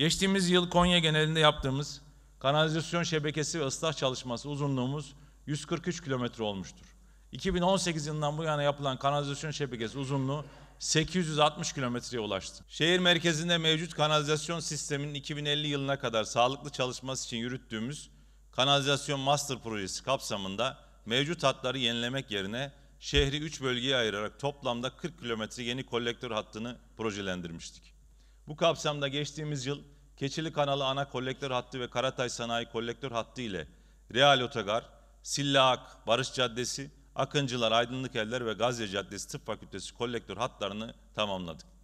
Geçtiğimiz yıl Konya genelinde yaptığımız kanalizasyon şebekesi ve ıslah çalışması uzunluğumuz 143 kilometre olmuştur. 2018 yılından bu yana yapılan kanalizasyon şebekesi uzunluğu 860 kilometreye ulaştı. Şehir merkezinde mevcut kanalizasyon sisteminin 2050 yılına kadar sağlıklı çalışması için yürüttüğümüz kanalizasyon master projesi kapsamında mevcut hatları yenilemek yerine şehri 3 bölgeye ayırarak toplamda 40 kilometre yeni kolektör hattını projelendirmiştik. Bu kapsamda geçtiğimiz yıl Keçili Kanalı ana kolektör hattı ve Karatay Sanayi kolektör hattı ile Real Otogar, Silla Ak, Barış Caddesi, Akıncılar, Aydınlık Eller ve Gazze Caddesi Tıp Fakültesi kolektör hatlarını tamamladık.